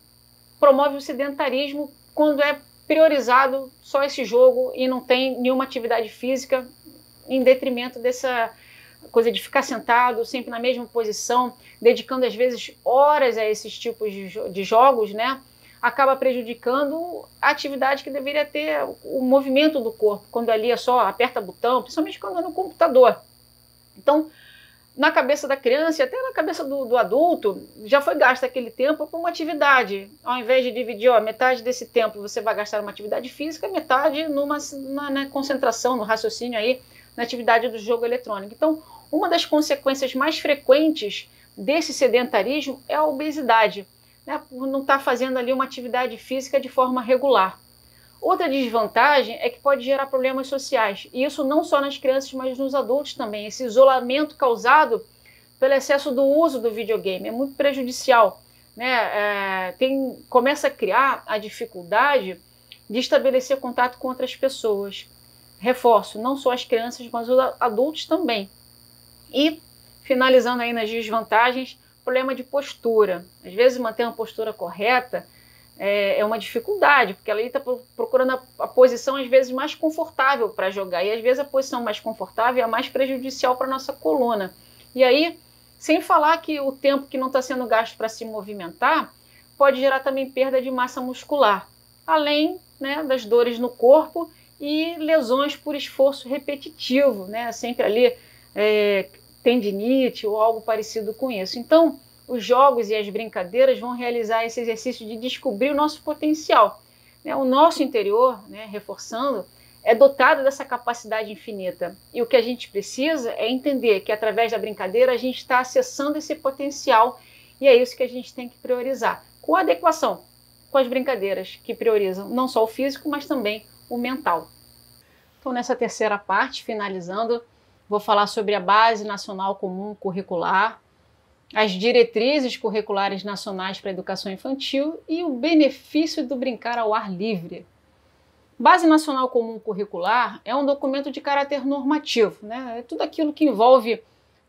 promove o sedentarismo quando é priorizado só esse jogo e não tem nenhuma atividade física em detrimento dessa coisa de ficar sentado, sempre na mesma posição, dedicando às vezes horas a esses tipos de, de jogos, né? Acaba prejudicando a atividade que deveria ter o movimento do corpo, quando ali é só aperta botão, principalmente quando é no computador. Então, na cabeça da criança e até na cabeça do, do, adulto, já foi gasto aquele tempo com uma atividade. Ao invés de dividir, ó, metade desse tempo você vai gastar numa atividade física, metade numa na, na concentração, no raciocínio aí na atividade do jogo eletrônico. Então, uma das consequências mais frequentes desse sedentarismo é a obesidade, né? por não estar tá fazendo ali uma atividade física de forma regular. Outra desvantagem é que pode gerar problemas sociais, e isso não só nas crianças, mas nos adultos também. Esse isolamento causado pelo excesso do uso do videogame é muito prejudicial. Né? É, tem, começa a criar a dificuldade de estabelecer contato com outras pessoas reforço, não só as crianças, mas os adultos também. E, finalizando aí nas desvantagens, problema de postura. Às vezes, manter uma postura correta é, é uma dificuldade, porque ela está procurando a, a, posição, às vezes, mais confortável para jogar. E, às vezes, a posição mais confortável é a mais prejudicial para a nossa coluna. E aí, sem falar que o tempo que não está sendo gasto para se movimentar pode gerar também perda de massa muscular, além né, das dores no corpo e lesões por esforço repetitivo, né? sempre ali é, tendinite ou algo parecido com isso. Então, os jogos e as brincadeiras vão realizar esse exercício de descobrir o nosso potencial. Né? O nosso interior, né, reforçando, é dotado dessa capacidade infinita. E o que a gente precisa é entender que através da brincadeira a gente está acessando esse potencial e é isso que a gente tem que priorizar. Com adequação, com as brincadeiras que priorizam não só o físico, mas também o mental. Então, nessa terceira parte, finalizando, vou falar sobre a Base Nacional Comum Curricular, as diretrizes curriculares nacionais para a educação infantil e o benefício do brincar ao ar livre. Base Nacional Comum Curricular é um documento de caráter normativo, né? é tudo aquilo que envolve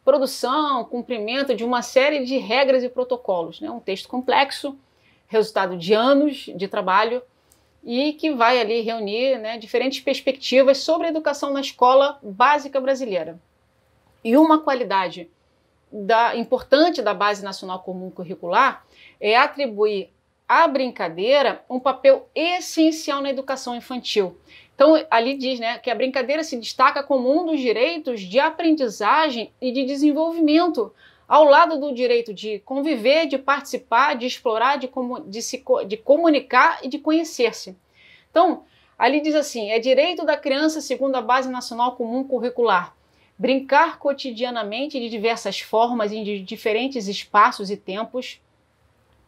produção, cumprimento de uma série de regras e protocolos. É né? um texto complexo, resultado de anos de trabalho e que vai ali reunir né, diferentes perspectivas sobre a educação na escola básica brasileira. E uma qualidade da, importante da Base Nacional Comum Curricular é atribuir à brincadeira um papel essencial na educação infantil. Então, ali diz né, que a brincadeira se destaca como um dos direitos de aprendizagem e de desenvolvimento ao lado do direito de conviver, de participar, de explorar, de, comu de, se co de comunicar e de conhecer-se. Então, ali diz assim: é direito da criança segundo a Base Nacional Comum Curricular. Brincar cotidianamente de diversas formas, em diferentes espaços e tempos,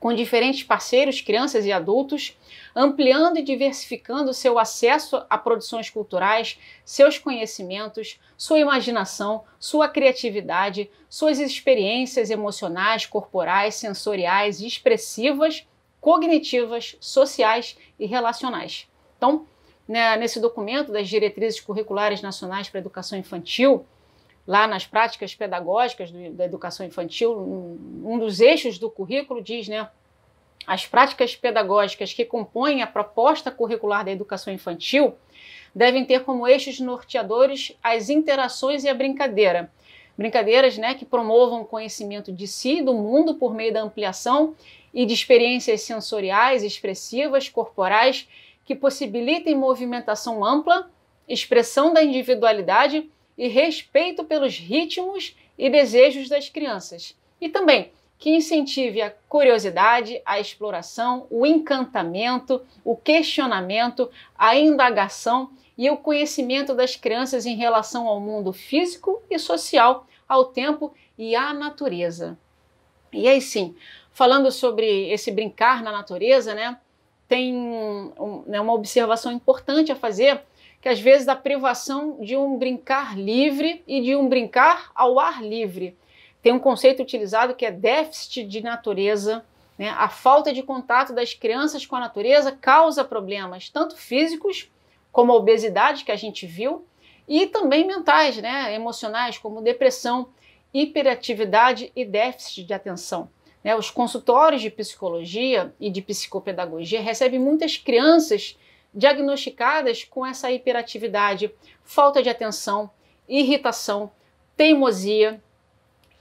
com diferentes parceiros, crianças e adultos, ampliando e diversificando seu acesso a produções culturais, seus conhecimentos, sua imaginação, sua criatividade, suas experiências emocionais, corporais, sensoriais, expressivas, cognitivas, sociais e relacionais. Então, né, nesse documento das diretrizes curriculares nacionais para a educação infantil, lá nas práticas pedagógicas do, da educação infantil, um, um dos eixos do currículo diz, né? As práticas pedagógicas que compõem a proposta curricular da educação infantil devem ter como eixos norteadores as interações e a brincadeira. Brincadeiras né, que promovam o conhecimento de si e do mundo por meio da ampliação e de experiências sensoriais, expressivas, corporais, que possibilitem movimentação ampla, expressão da individualidade e respeito pelos ritmos e desejos das crianças. E também que incentive a curiosidade, a exploração, o encantamento, o questionamento, a indagação e o conhecimento das crianças em relação ao mundo físico e social, ao tempo e à natureza. E aí sim, falando sobre esse brincar na natureza, né, tem um, né, uma observação importante a fazer que às vezes da privação de um brincar livre e de um brincar ao ar livre. Tem um conceito utilizado que é déficit de natureza. Né? A falta de contato das crianças com a natureza causa problemas tanto físicos, como a obesidade que a gente viu, e também mentais, né? emocionais, como depressão, hiperatividade e déficit de atenção. Né? Os consultórios de psicologia e de psicopedagogia recebem muitas crianças diagnosticadas com essa hiperatividade, falta de atenção, irritação, teimosia,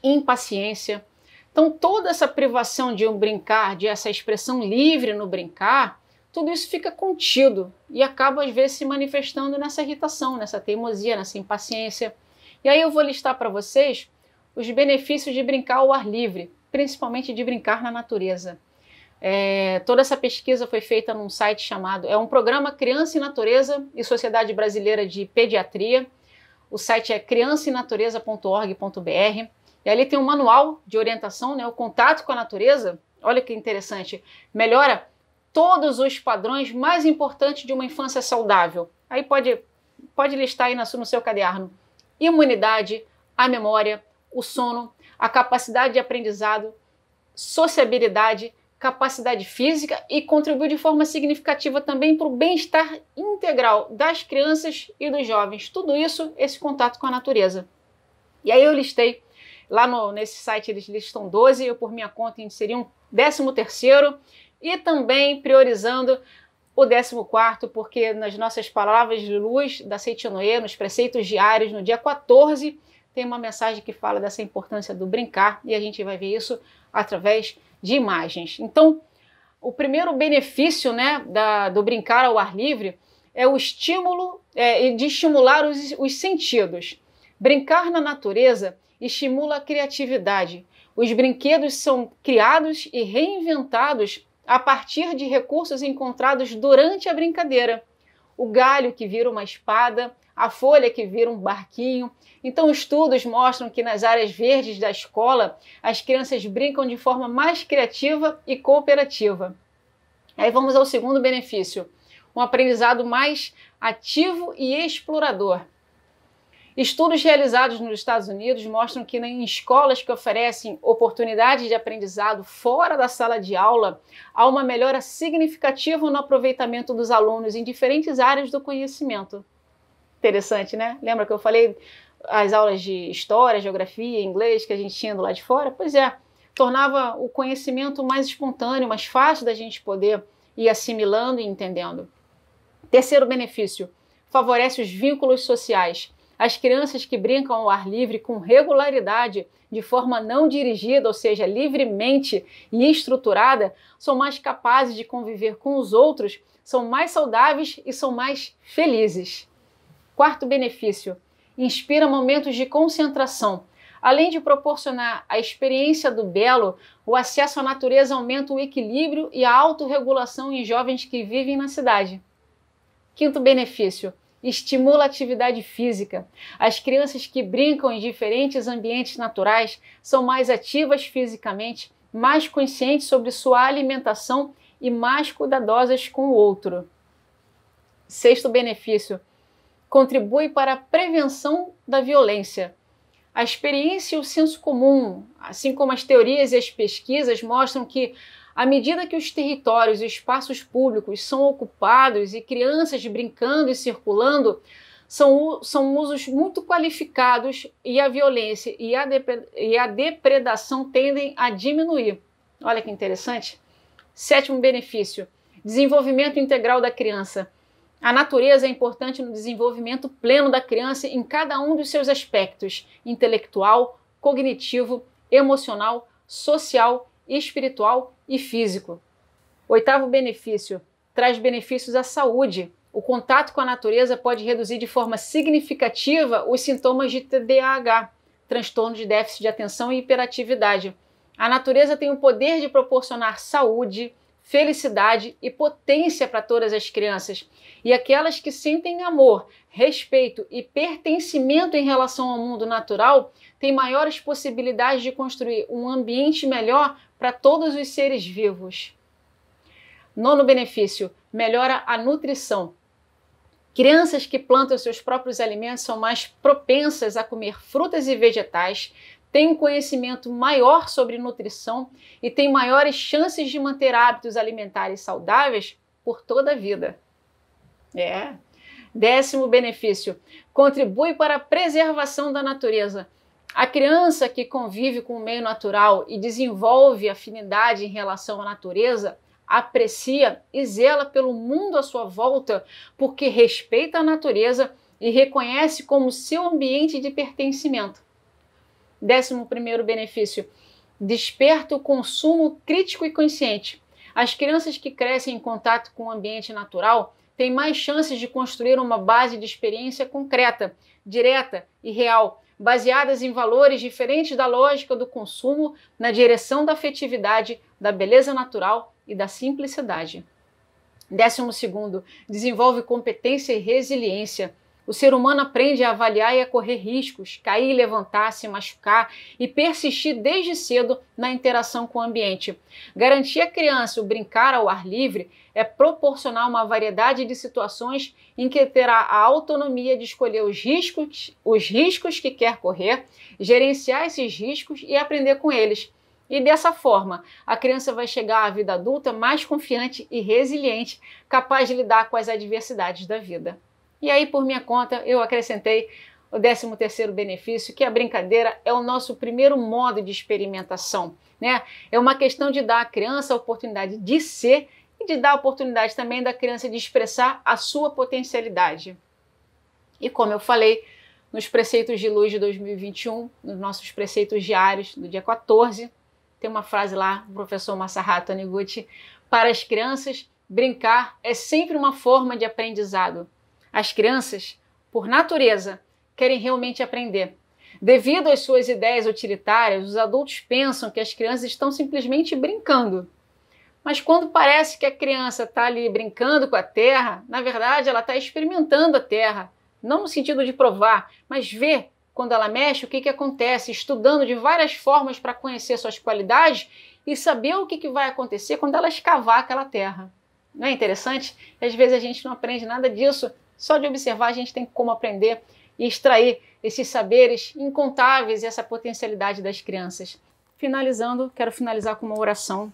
impaciência. Então, toda essa privação de um brincar, de essa expressão livre no brincar, tudo isso fica contido e acaba às vezes se manifestando nessa irritação, nessa teimosia, nessa impaciência. E aí eu vou listar para vocês os benefícios de brincar ao ar livre, principalmente de brincar na natureza. É, toda essa pesquisa foi feita num site chamado. É um programa Criança e Natureza e Sociedade Brasileira de Pediatria. O site é criançaenatureza.org.br. E ali tem um manual de orientação, né? O contato com a natureza. Olha que interessante. Melhora todos os padrões mais importantes de uma infância saudável. Aí pode, pode listar aí no seu caderno: imunidade, a memória, o sono, a capacidade de aprendizado, sociabilidade, capacidade física e contribuiu de forma significativa também para o bem-estar integral das crianças e dos jovens. Tudo isso, esse contato com a natureza. E aí eu listei, lá no, nesse site eles listam 12, eu por minha conta inseri um 13º e também priorizando o 14, porque nas nossas palavras de luz da Seitinoe, nos preceitos diários, no dia 14, tem uma mensagem que fala dessa importância do brincar e a gente vai ver isso através de imagens. Então, o primeiro benefício né, da, do brincar ao ar livre é o estímulo é, de estimular os, os sentidos. Brincar na natureza estimula a criatividade. Os brinquedos são criados e reinventados a partir de recursos encontrados durante a brincadeira. O galho que vira uma espada, a folha que vira um barquinho. Então, estudos mostram que nas áreas verdes da escola, as crianças brincam de forma mais criativa e cooperativa. Aí vamos ao segundo benefício: um aprendizado mais ativo e explorador. Estudos realizados nos Estados Unidos mostram que em escolas que oferecem oportunidades de aprendizado fora da sala de aula, há uma melhora significativa no aproveitamento dos alunos em diferentes áreas do conhecimento. Interessante, né? Lembra que eu falei as aulas de história, geografia, inglês que a gente tinha do lado de fora? Pois é, tornava o conhecimento mais espontâneo, mais fácil da gente poder ir assimilando e entendendo. Terceiro benefício, favorece os vínculos sociais. As crianças que brincam ao ar livre com regularidade, de forma não dirigida, ou seja, livremente e estruturada, são mais capazes de conviver com os outros, são mais saudáveis e são mais felizes. Quarto benefício: inspira momentos de concentração. Além de proporcionar a experiência do belo, o acesso à natureza aumenta o equilíbrio e a autorregulação em jovens que vivem na cidade. Quinto benefício: estimula a atividade física. As crianças que brincam em diferentes ambientes naturais são mais ativas fisicamente, mais conscientes sobre sua alimentação e mais cuidadosas com o outro. Sexto benefício: contribui para a prevenção da violência. A experiência e o senso comum, assim como as teorias e as pesquisas, mostram que, à medida que os territórios e espaços públicos são ocupados e crianças brincando e circulando, são, são usos muito qualificados e a violência e a, e a depredação tendem a diminuir. Olha que interessante. Sétimo benefício: desenvolvimento integral da criança. A natureza é importante no desenvolvimento pleno da criança em cada um dos seus aspectos: intelectual, cognitivo, emocional, social, espiritual e físico. Oitavo benefício: traz benefícios à saúde. O contato com a natureza pode reduzir de forma significativa os sintomas de TDAH, transtorno de déficit de atenção e hiperatividade. A natureza tem o poder de proporcionar saúde, felicidade e potência para todas as crianças. E aquelas que sentem amor, respeito e pertencimento em relação ao mundo natural têm maiores possibilidades de construir um ambiente melhor para todos os seres vivos. Nono benefício: melhora a nutrição. Crianças que plantam seus próprios alimentos são mais propensas a comer frutas e vegetais, tem um conhecimento maior sobre nutrição e tem maiores chances de manter hábitos alimentares saudáveis por toda a vida. É. Décimo benefício: contribui para a preservação da natureza. A criança que convive com o meio natural e desenvolve afinidade em relação à natureza aprecia e zela pelo mundo à sua volta porque respeita a natureza e reconhece como seu ambiente de pertencimento. Décimo primeiro benefício, desperta o consumo crítico e consciente. As crianças que crescem em contato com o ambiente natural têm mais chances de construir uma base de experiência concreta, direta e real, baseadas em valores diferentes da lógica do consumo, na direção da afetividade, da beleza natural e da simplicidade. Décimo segundo, desenvolve competência e resiliência. O ser humano aprende a avaliar e a correr riscos, cair, levantar, se machucar e persistir desde cedo na interação com o ambiente. Garantir à criança o brincar ao ar livre é proporcionar uma variedade de situações em que terá a autonomia de escolher os riscos, os riscos que quer correr, gerenciar esses riscos e aprender com eles. E dessa forma, a criança vai chegar à vida adulta mais confiante e resiliente, capaz de lidar com as adversidades da vida. E aí, por minha conta, eu acrescentei o 13º benefício, que é a brincadeira é o nosso primeiro modo de experimentação, né? É uma questão de dar à criança a oportunidade de ser e de dar a oportunidade também da criança de expressar a sua potencialidade. E como eu falei nos preceitos de luz de 2021, nos nossos preceitos diários do dia 14, tem uma frase lá do professor Masaharu Aniguchi: para as crianças, brincar é sempre uma forma de aprendizado. As crianças, por natureza, querem realmente aprender. Devido às suas ideias utilitárias, os adultos pensam que as crianças estão simplesmente brincando. Mas quando parece que a criança está ali brincando com a terra, na verdade ela está experimentando a terra. Não no sentido de provar, mas ver quando ela mexe o que, que acontece, estudando de várias formas para conhecer suas qualidades e saber o que, que vai acontecer quando ela escavar aquela terra. Não é interessante? Às vezes a gente não aprende nada disso só de observar a gente tem como aprender e extrair esses saberes incontáveis e essa potencialidade das crianças. Finalizando, quero finalizar com uma oração.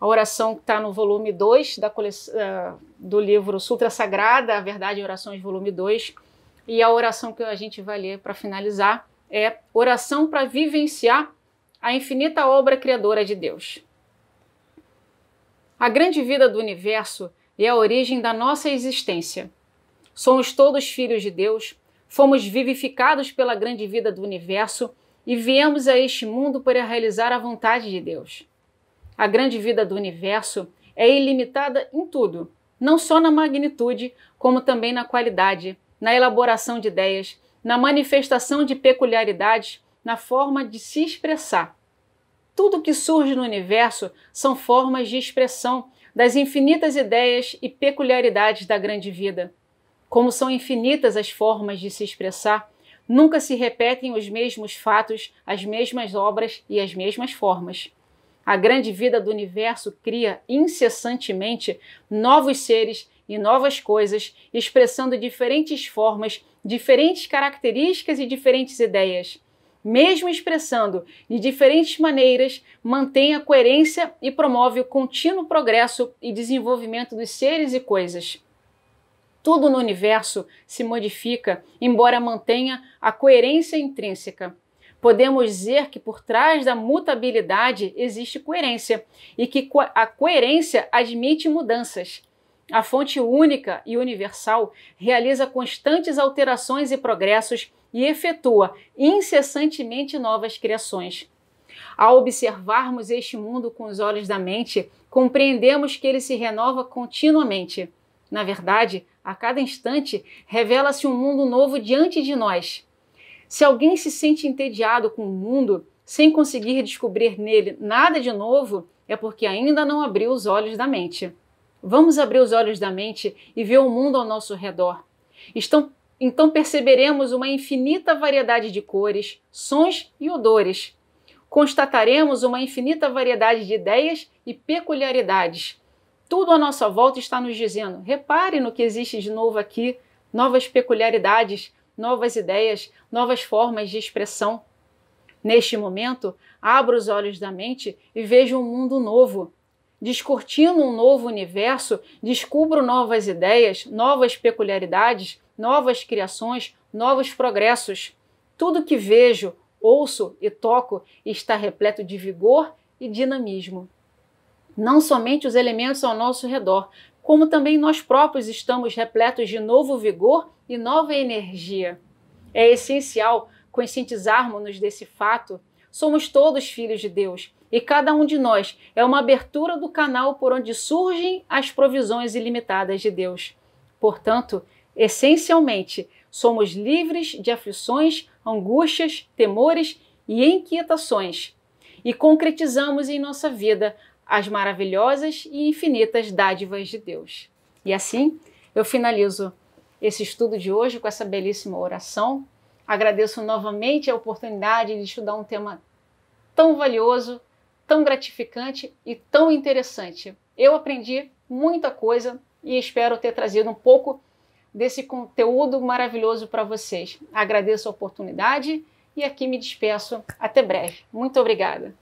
A oração que está no volume 2 da cole... Eh, do livro Sutra Sagrada, A Verdade e Orações, volume 2. E a oração que a gente vai ler para finalizar é Oração para Vivenciar a Infinita Obra Criadora de Deus. A grande vida do universo é a origem da nossa existência Somos todos filhos de Deus, fomos vivificados pela grande vida do universo e viemos a este mundo para realizar a vontade de Deus. A grande vida do universo é ilimitada em tudo, não só na magnitude, como também na qualidade, na elaboração de ideias, na manifestação de peculiaridades, na forma de se expressar. Tudo que surge no universo são formas de expressão das infinitas ideias e peculiaridades da grande vida. Como são infinitas as formas de se expressar, nunca se repetem os mesmos fatos, as mesmas obras e as mesmas formas. A grande vida do universo cria incessantemente novos seres e novas coisas, expressando diferentes formas, diferentes características e diferentes ideias. Mesmo expressando de diferentes maneiras, mantém a coerência e promove o contínuo progresso e desenvolvimento dos seres e coisas. Tudo no universo se modifica, embora mantenha a coerência intrínseca. Podemos dizer que por trás da mutabilidade existe coerência e que a coerência admite mudanças. A fonte única e universal realiza constantes alterações e progressos e efetua incessantemente novas criações. Ao observarmos este mundo com os olhos da mente, compreendemos que ele se renova continuamente. Na verdade, a cada instante revela-se um mundo novo diante de nós. Se alguém se sente entediado com o mundo, sem conseguir descobrir nele nada de novo, é porque ainda não abriu os olhos da mente. Vamos abrir os olhos da mente e ver o mundo ao nosso redor. Estão, então perceberemos uma infinita variedade de cores, sons e odores. Constataremos uma infinita variedade de ideias e peculiaridades. Tudo à nossa volta está nos dizendo: repare no que existe de novo aqui, novas peculiaridades, novas ideias, novas formas de expressão. Neste momento, abro os olhos da mente e vejo um mundo novo. Descurtindo um novo universo, descubro novas ideias, novas peculiaridades, novas criações, novos progressos. Tudo que vejo, ouço e toco está repleto de vigor e dinamismo. Não somente os elementos ao nosso redor, como também nós próprios estamos repletos de novo vigor e nova energia. É essencial conscientizarmos-nos desse fato. Somos todos filhos de Deus e cada um de nós é uma abertura do canal por onde surgem as provisões ilimitadas de Deus. Portanto, essencialmente, somos livres de aflições, angústias, temores e inquietações e concretizamos em nossa vida as maravilhosas e infinitas dádivas de Deus. E assim eu finalizo esse estudo de hoje com essa belíssima oração. Agradeço novamente a oportunidade de estudar um tema tão valioso, tão gratificante e tão interessante. Eu aprendi muita coisa e espero ter trazido um pouco desse conteúdo maravilhoso para vocês. Agradeço a oportunidade e aqui me despeço. Até breve. Muito obrigada.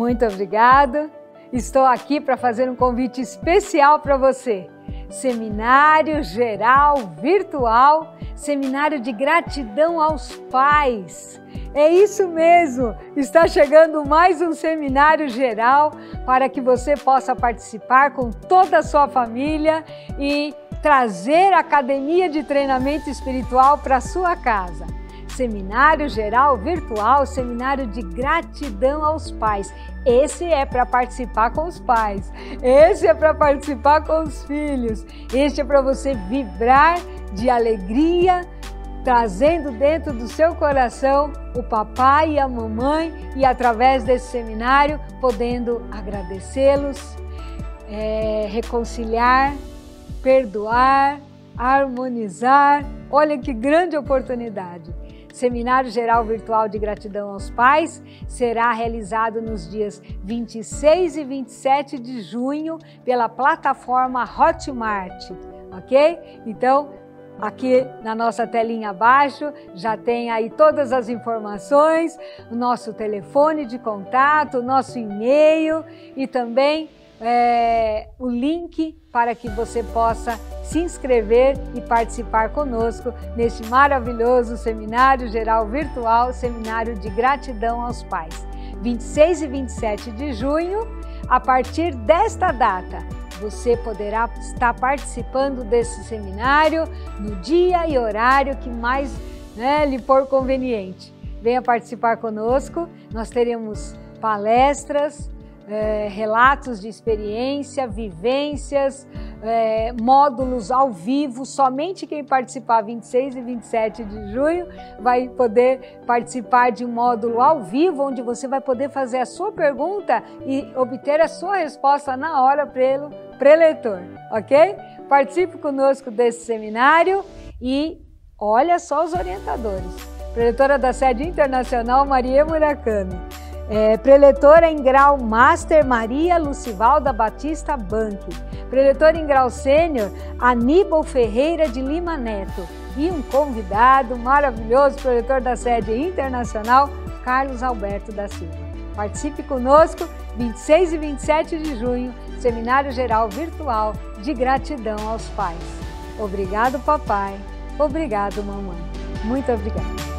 Muito obrigada. Estou aqui para fazer um convite especial para você. Seminário geral virtual, seminário de gratidão aos pais. É isso mesmo! Está chegando mais um seminário geral para que você possa participar com toda a sua família e trazer a academia de treinamento espiritual para sua casa. Seminário Geral Virtual, Seminário de Gratidão aos Pais. Esse é para participar com os pais, esse é para participar com os filhos, este é para você vibrar de alegria, trazendo dentro do seu coração o papai e a mamãe e através desse seminário podendo agradecê-los, é, reconciliar, perdoar, harmonizar. Olha que grande oportunidade! Seminário Geral Virtual de Gratidão aos Pais será realizado nos dias 26 e 27 de junho pela plataforma Hotmart, ok? Então, aqui na nossa telinha abaixo, já tem aí todas as informações, o nosso telefone de contato, o nosso e-mail e também é, o link para que você possa se inscrever e participar conosco neste maravilhoso seminário geral virtual, seminário de gratidão aos pais. 26 e 27 de junho, a partir desta data, você poderá estar participando desse seminário no dia e horário que mais né, lhe for conveniente. Venha participar conosco, nós teremos palestras, é, relatos de experiência, vivências, é, módulos ao vivo. Somente quem participar 26 e 27 de junho vai poder participar de um módulo ao vivo, onde você vai poder fazer a sua pergunta e obter a sua resposta na hora pelo preletor, ok? Participe conosco desse seminário e olha só os orientadores. Preletora da sede internacional Maria Murakami é, preletora em grau Master Maria Lucivalda Batista Banque. Preletora em grau Sênior Aníbal Ferreira de Lima Neto. E um convidado maravilhoso, preletor da sede internacional, Carlos Alberto da Silva. Participe conosco 26 e 27 de junho, Seminário Geral Virtual de Gratidão aos Pais. Obrigado, papai. Obrigado, mamãe. Muito obrigada.